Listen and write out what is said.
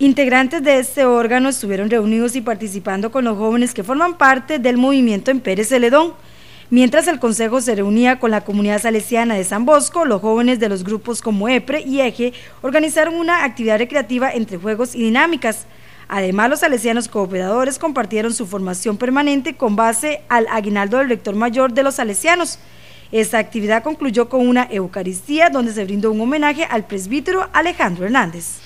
Integrantes de este órgano estuvieron reunidos y participando con los jóvenes que forman parte del movimiento en Pérez Celedón. Mientras el Consejo se reunía con la comunidad salesiana de San Bosco, los jóvenes de los grupos como EPRE y Eje organizaron una actividad recreativa entre juegos y dinámicas. Además, los salesianos cooperadores compartieron su formación permanente con base al aguinaldo del rector mayor de los salesianos. Esta actividad concluyó con una Eucaristía donde se brindó un homenaje al presbítero Alejandro Hernández.